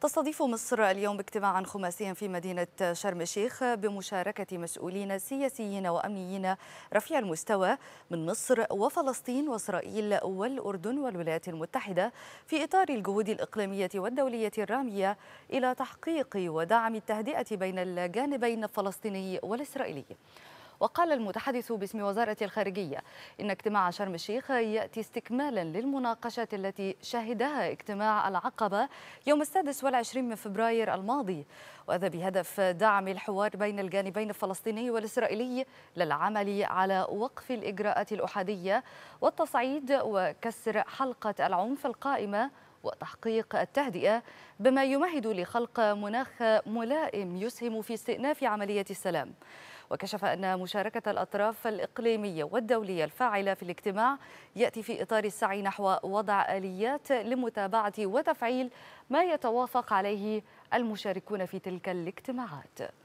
تستضيف مصر اليوم اجتماعا خماسيا في مدينة شرم الشيخ بمشاركة مسؤولين سياسيين وأمنيين رفيع المستوى من مصر وفلسطين وإسرائيل والأردن والولايات المتحدة في إطار الجهود الإقليمية والدولية الرامية إلى تحقيق ودعم التهدئة بين الجانبين الفلسطيني والإسرائيلي وقال المتحدث باسم وزارة الخارجية إن اجتماع شرم الشيخ يأتي استكمالا للمناقشة التي شهدها اجتماع العقبة يوم السادس والعشرين من فبراير الماضي وهذا بهدف دعم الحوار بين الجانبين الفلسطيني والإسرائيلي للعمل على وقف الإجراءات الأحادية والتصعيد وكسر حلقة العنف القائمة وتحقيق التهدئة بما يمهد لخلق مناخ ملائم يسهم في استئناف عملية السلام وكشف أن مشاركة الأطراف الإقليمية والدولية الفاعلة في الاجتماع يأتي في إطار السعي نحو وضع آليات لمتابعة وتفعيل ما يتوافق عليه المشاركون في تلك الاجتماعات